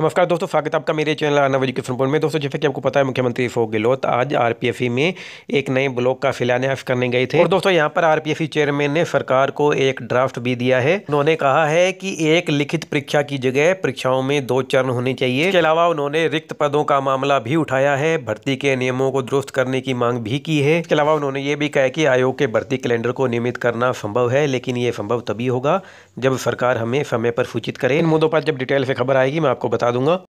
नमस्कार दोस्तों स्वागत आपका मेरे चैनल आनावजी के फनपुर में दोस्तों जैसे कि आपको पता है मुख्यमंत्री अशोक गहलोत आज आर में एक नए ब्लॉक का शिलान्यास करने गए थे और दोस्तों यहां पर आर चेयरमैन ने सरकार को एक ड्राफ्ट भी दिया है उन्होंने कहा है कि एक लिखित परीक्षा की जगह परीक्षाओं में दो चरण होने चाहिए इसके अलावा उन्होंने रिक्त पदों का मामला भी उठाया है भर्ती के नियमों को दुरुस्त करने की मांग भी की है इसके अलावा उन्होंने ये भी कहा कि आयोग के भर्ती कैलेंडर को नियमित करना संभव है लेकिन ये संभव तभी होगा जब सरकार हमें समय पर सूचित करे इन मुद्दों पर जब डिटेल से खबर आएगी मैं आपको बता 라든가